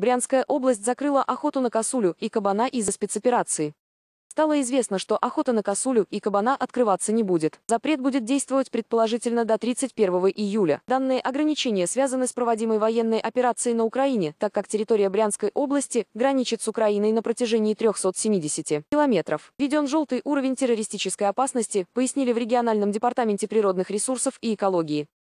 Брянская область закрыла охоту на косулю и кабана из-за спецоперации. Стало известно, что охота на косулю и кабана открываться не будет. Запрет будет действовать предположительно до 31 июля. Данные ограничения связаны с проводимой военной операцией на Украине, так как территория Брянской области граничит с Украиной на протяжении 370 километров. Введен желтый уровень террористической опасности, пояснили в региональном департаменте природных ресурсов и экологии.